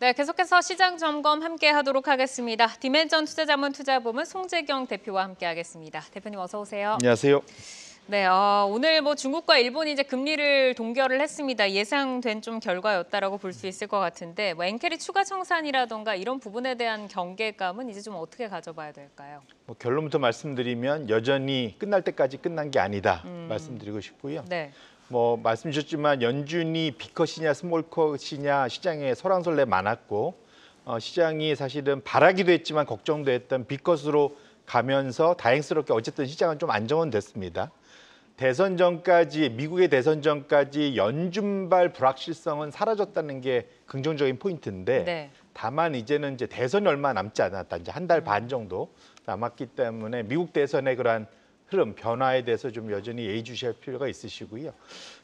네, 계속해서 시장 점검 함께 하도록 하겠습니다. 디멘전 투자자문 투자부문 송재경 대표와 함께 하겠습니다. 대표님 어서 오세요. 안녕하세요. 네, 어, 오늘 뭐 중국과 일본이 이제 금리를 동결을 했습니다. 예상된 좀 결과였다라고 볼 수 있을 것 같은데 뭐 엔캐리 추가 청산이라던가 이런 부분에 대한 경계감은 이제 좀 어떻게 가져봐야 될까요? 뭐 결론부터 말씀드리면 여전히 끝날 때까지 끝난 게 아니다 음... 말씀드리고 싶고요. 네. 뭐 말씀 주셨지만 연준이 비컷이냐 스몰컷이냐 시장에 설왕설래 많았고 어, 시장이 사실은 바라기도 했지만 걱정도 했던 비컷으로 가면서 다행스럽게 어쨌든 시장은 좀 안정은 됐습니다. 대선 전까지 미국의 대선 전까지 연준발 불확실성은 사라졌다는 게 긍정적인 포인트인데 네. 다만 이제는 이제 대선이 얼마 남지 않았다 이제 한 달반 음. 정도 남았기 때문에 미국 대선에 그러한 흐름, 변화에 대해서 좀 여전히 예의주시할 필요가 있으시고요.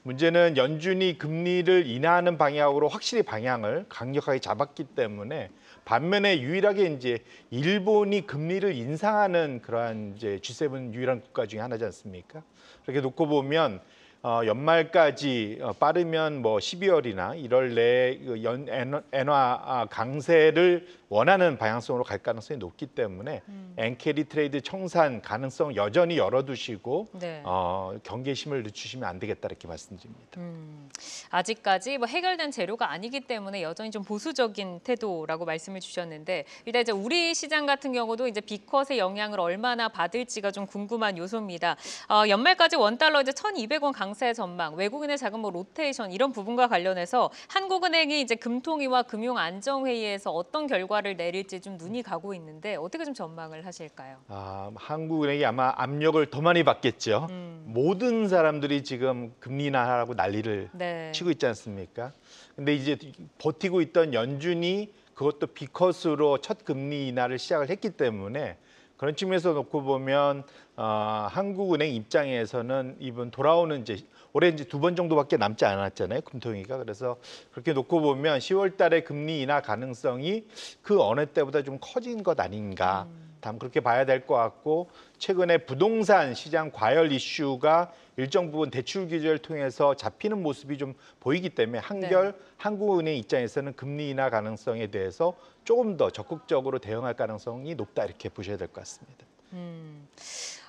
문제는 연준이 금리를 인하하는 방향으로 확실히 방향을 강력하게 잡았기 때문에 반면에 유일하게 이제 일본이 금리를 인상하는 그러한 이제 G7 유일한 국가 중에 하나지 않습니까? 그렇게 놓고 보면 어, 연말까지 어, 빠르면 뭐 12월이나 1월 내에 그 연, 엔화 아, 강세를 원하는 방향성으로 갈 가능성이 높기 때문에 음. 엔캐리 트레이드 청산 가능성 여전히 열어두시고 네. 어, 경계심을 늦추시면 안 되겠다 이렇게 말씀드립니다. 음. 아직까지 뭐 해결된 재료가 아니기 때문에 여전히 좀 보수적인 태도라고 말씀을 주셨는데 일단 이제 우리 시장 같은 경우도 이제 비컷의 영향을 얼마나 받을지가 좀 궁금한 요소입니다. 어, 연말까지 원 달러 이제 1,200원 강세 전망, 외국인의 자금 뭐 로테이션 이런 부분과 관련해서 한국은행이 이제 금통위와 금융안정회의에서 어떤 결과 결과를 내릴지 좀 눈이 가고 있는데 어떻게 좀 전망을 하실까요? 아, 한국은행이 아마 압력을 더 많이 받겠죠. 음. 모든 사람들이 지금 금리 인하라고 난리를 네. 치고 있지 않습니까? 근데 이제 버티고 있던 연준이 그것도 비커스로첫 금리 인하를 시작을 했기 때문에 그런 측면에서 놓고 보면 어, 한국은행 입장에서는 이번 돌아오는 이제 올해 이제 두 번 정도밖에 남지 않았잖아요. 금통위가. 그래서 그렇게 놓고 보면 10월 달에 금리 인하 가능성이 그 어느 때보다 좀 커진 것 아닌가. 음. 다음 그렇게 봐야 될 것 같고 최근에 부동산 시장 과열 이슈가 일정 부분 대출 규제를 통해서 잡히는 모습이 좀 보이기 때문에 한결 네. 한국은행 입장에서는 금리 인하 가능성에 대해서 조금 더 적극적으로 대응할 가능성이 높다 이렇게 보셔야 될 것 같습니다. 음.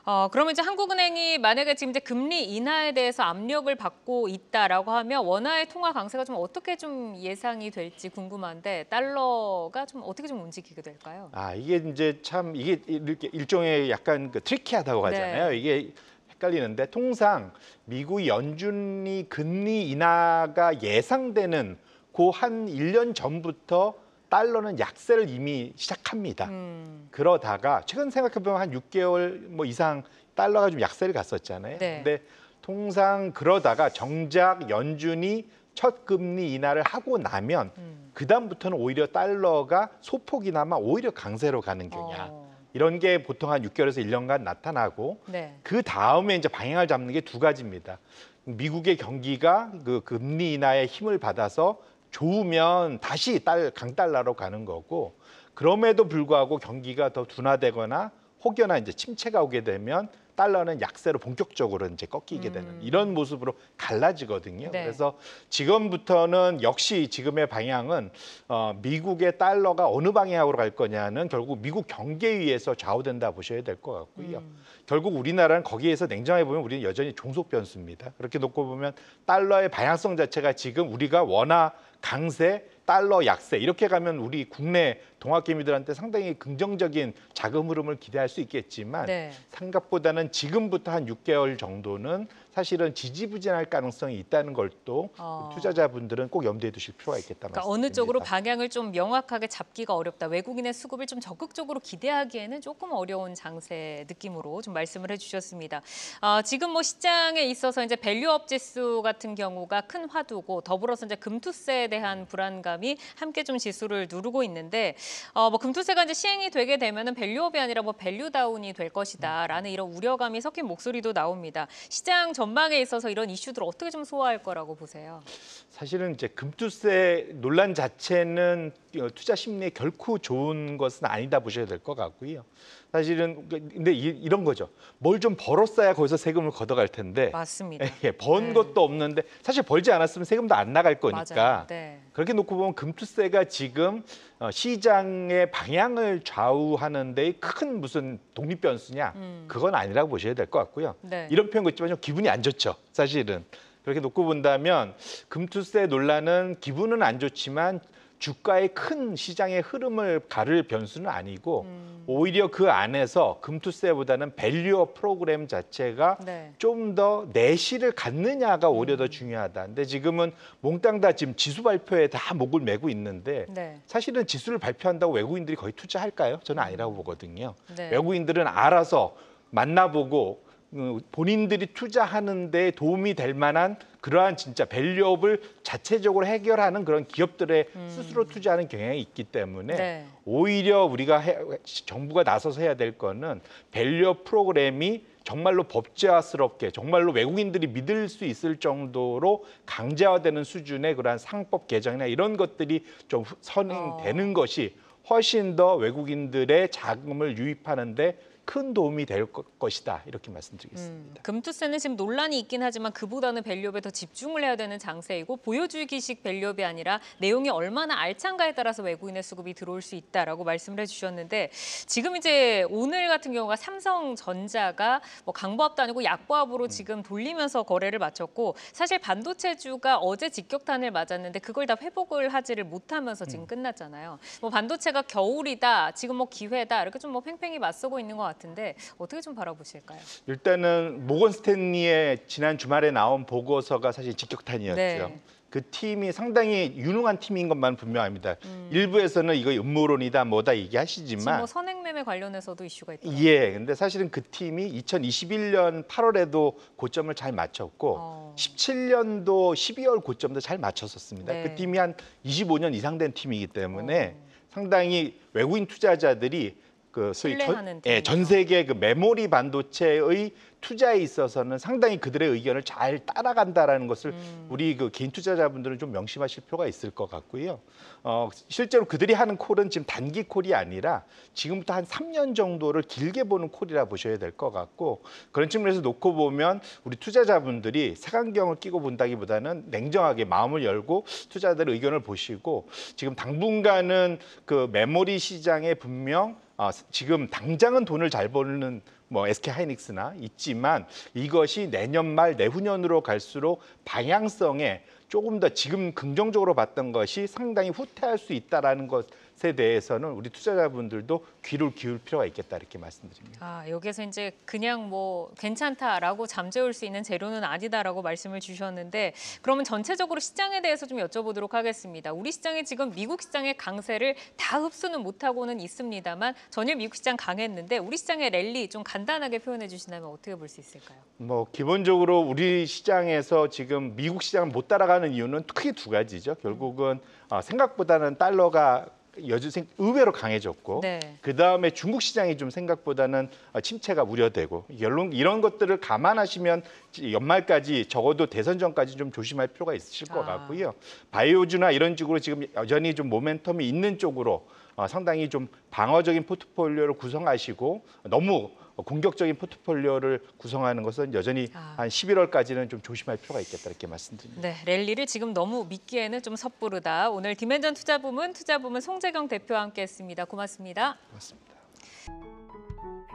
어, 그러면 이제 한국은행이 만약에 지금 이제 금리 인하에 대해서 압력을 받고 있다라고 하면 원화의 통화 강세가 좀 어떻게 좀 예상이 될지 궁금한데 달러가 좀 어떻게 좀 움직이게 될까요? 아 이게 이제 참 이게 이렇게 일종의 약간 그 트리키하다고 네. 하잖아요. 네. 이게 헷갈리는데 통상 미국 연준이 금리 인하가 예상되는 고 한 일 년 전부터 달러는 약세를 이미 시작합니다. 음. 그러다가 최근 생각해보면 한 6개월 뭐 이상 달러가 좀 약세를 갔었잖아요. 네. 근데 통상 그러다가 정작 연준이 첫 금리 인하를 하고 나면 음. 그다음부터는 오히려 달러가 소폭이나마 오히려 강세로 가는 경향. 어. 이런 게 보통 한 6개월에서 1년간 나타나고 네. 그 다음에 이제 방향을 잡는 게 두 가지입니다. 미국의 경기가 그 금리 인하의 힘을 받아서 좋으면 다시 딸 강달러로 가는 거고 그럼에도 불구하고 경기가 더 둔화되거나 혹여나 이제 침체가 오게 되면 달러는 약세로 본격적으로 이제 꺾이게 음. 되는 이런 모습으로 갈라지거든요. 네. 그래서 지금부터는 역시 지금의 방향은 어, 미국의 달러가 어느 방향으로 갈 거냐는 결국 미국 경계에 의해서 좌우된다 보셔야 될 것 같고요. 음. 결국 우리나라는 거기에서 냉정해 보면 우리는 여전히 종속 변수입니다. 그렇게 놓고 보면 달러의 방향성 자체가 지금 우리가 원화 강세 달러 약세 이렇게 가면 우리 국내 동학개미들한테 상당히 긍정적인 자금 흐름을 기대할 수 있겠지만 네. 생각보다는 지금부터 한 6개월 정도는 사실은 지지부진할 가능성이 있다는 걸또 어. 투자자분들은 꼭 염두에 두실 필요가 있겠다. 그러니까 어느 쪽으로 방향을 좀 명확하게 잡기가 어렵다. 외국인의 수급을 좀 적극적으로 기대하기에는 조금 어려운 장세 느낌으로 좀 말씀을 해주셨습니다. 어, 지금 뭐 시장에 있어서 이제 밸류업 지수 같은 경우가 큰 화두고 더불어서 이제 금투세에 대한 네. 불안감 감이 함께 좀 지수를 누르고 있는데 어, 뭐 금투세가 이제 시행이 되게 되면은 밸류업이 아니라 뭐 밸류다운이 될 것이다라는 이런 우려감이 섞인 목소리도 나옵니다. 시장 전망에 있어서 이런 이슈들을 어떻게 좀 소화할 거라고 보세요? 사실은 이제 금투세 논란 자체는 어, 투자 심리에 결코 좋은 것은 아니다 보셔야 될 것 같고요. 사실은 그, 근데 이, 이런 거죠. 뭘 좀 벌었어야 거기서 세금을 걷어갈 텐데. 맞습니다. 예, 예, 번 네. 것도 없는데 사실 벌지 않았으면 세금도 안 나갈 거니까. 네. 그렇게 놓고 보면 금투세가 지금 어, 시장의 방향을 좌우하는 데의 큰 무슨 독립 변수냐 음. 그건 아니라고 보셔야 될 것 같고요. 네. 이런 표현 있지만좀 기분이 안 좋죠. 사실은. 그렇게 놓고 본다면 금투세 논란은 기분은 안 좋지만 주가의 큰 시장의 흐름을 가를 변수는 아니고 음. 오히려 그 안에서 금투세보다는 밸류어 프로그램 자체가 네. 좀더 내실을 갖느냐가 오히려 음. 더 중요하다. 근데 지금은 몽땅 다 지금 지수 발표에 다 목을 메고 있는데 네. 사실은 지수를 발표한다고 외국인들이 거의 투자할까요? 저는 음. 아니라고 보거든요. 네. 외국인들은 알아서 만나보고 음, 본인들이 투자하는 데 도움이 될 만한 그러한 진짜 밸류업을 자체적으로 해결하는 그런 기업들의 음. 스스로 투자하는 경향이 있기 때문에 네. 오히려 우리가 해, 정부가 나서서 해야 될 거는 밸류업 프로그램이 정말로 법제화스럽게 정말로 외국인들이 믿을 수 있을 정도로 강제화되는 수준의 그러한 상법 개정이나 이런 것들이 좀 선행되는 어. 것이 훨씬 더 외국인들의 자금을 유입하는데 큰 도움이 될 것이다 이렇게 말씀드리겠습니다. 음, 금투세는 지금 논란이 있긴 하지만 그보다는 밸류업에 더 집중을 해야 되는 장세이고 보여주기식 밸류업이 아니라 내용이 얼마나 알찬가에 따라서 외국인의 수급이 들어올 수 있다라고 말씀을 해주셨는데 지금 이제 오늘 같은 경우가 삼성전자가 뭐 강보합도 아니고 약보합으로 음. 지금 돌리면서 거래를 마쳤고 사실 반도체주가 어제 직격탄을 맞았는데 그걸 다 회복을 하지를 못하면서 지금 음. 끝났잖아요. 뭐 반도체가 겨울이다 지금 뭐 기회다 이렇게 좀 뭐 팽팽히 맞서고 있는 것 같아요. 같은데 어떻게 좀 바라보실까요? 일단은 모건 스탠리의 지난 주말에 나온 보고서가 사실 직격탄이었죠. 네. 그 팀이 상당히 유능한 팀인 것만 분명합니다. 음. 일부에서는 이거 음모론이다 뭐다 얘기하시지만 뭐 선행매매 관련해서도 이슈가 있다. 예, 근데 사실은 그 팀이 2021년 8월에도 고점을 잘 맞췄고 어. 17년도 12월 고점도 잘 맞췄었습니다. 그 네. 그 팀이 한 25년 이상 된 팀이기 때문에 어. 상당히 외국인 투자자들이 그 소위 전, 예, 전 세계 그 메모리 반도체의 투자에 있어서는 상당히 그들의 의견을 잘 따라간다라는 것을 음. 우리 그 개인 투자자분들은 좀 명심하실 필요가 있을 것 같고요. 어, 실제로 그들이 하는 콜은 지금 단기 콜이 아니라 지금부터 한 3년 정도를 길게 보는 콜이라 보셔야 될 것 같고 그런 측면에서 놓고 보면 우리 투자자분들이 색안경을 끼고 본다기보다는 냉정하게 마음을 열고 투자자들의 의견을 보시고 지금 당분간은 그 메모리 시장에 분명 아, 지금 당장은 돈을 잘 버는 뭐 SK 하이닉스나 있지만 이것이 내년 말 내후년으로 갈수록 방향성에 조금 더 지금 긍정적으로 봤던 것이 상당히 후퇴할 수 있다라는 것에 대해서는 우리 투자자분들도 귀를 기울 필요가 있겠다 이렇게 말씀드립니다. 아, 여기서 이제 그냥 뭐 괜찮다라고 잠재울 수 있는 재료는 아니다라고 말씀을 주셨는데 그러면 전체적으로 시장에 대해서 좀 여쭤보도록 하겠습니다. 우리 시장에 지금 미국 시장의 강세를 다 흡수는 못하고는 있습니다만 전일 미국 시장 강했는데 우리 시장의 랠리 좀 간단하게 표현해 주신다면 어떻게 볼 수 있을까요? 뭐 기본적으로 우리 시장에서 지금 미국 시장을 못 따라가는 올는 이유는 크게 두 가지죠. 결국은 어, 생각보다는 달러가 여전생 의외로 강해졌고 네. 그다음에 중국 시장이 좀 생각보다는 어, 침체가 우려되고 결론 이런 것들을 감안하시면 연말까지 적어도 대선 전까지 좀 조심할 필요가 있으실 것 아. 같고요. 바이오주나 이런 쪽으로 지금 여전히 좀 모멘텀이 있는 쪽으로 어, 상당히 좀 방어적인 포트폴리오를 구성하시고 너무 어, 공격적인 포트폴리오를 구성하는 것은 여전히 아. 한 11월까지는 좀 조심할 필요가 있겠다 이렇게 말씀드립니다. 네, 랠리를 지금 너무 믿기에는 좀 섣부르다. 오늘 디멘전 투자 부문 투자 부문 송재경 대표와 함께했습니다. 고맙습니다. 고맙습니다.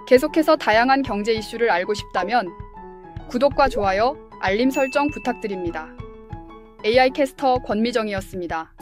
계속해서 다양한 경제 이슈를 알고 싶다면 구독과 좋아요, 알림 설정 부탁드립니다. AI 캐스터 권미정이었습니다.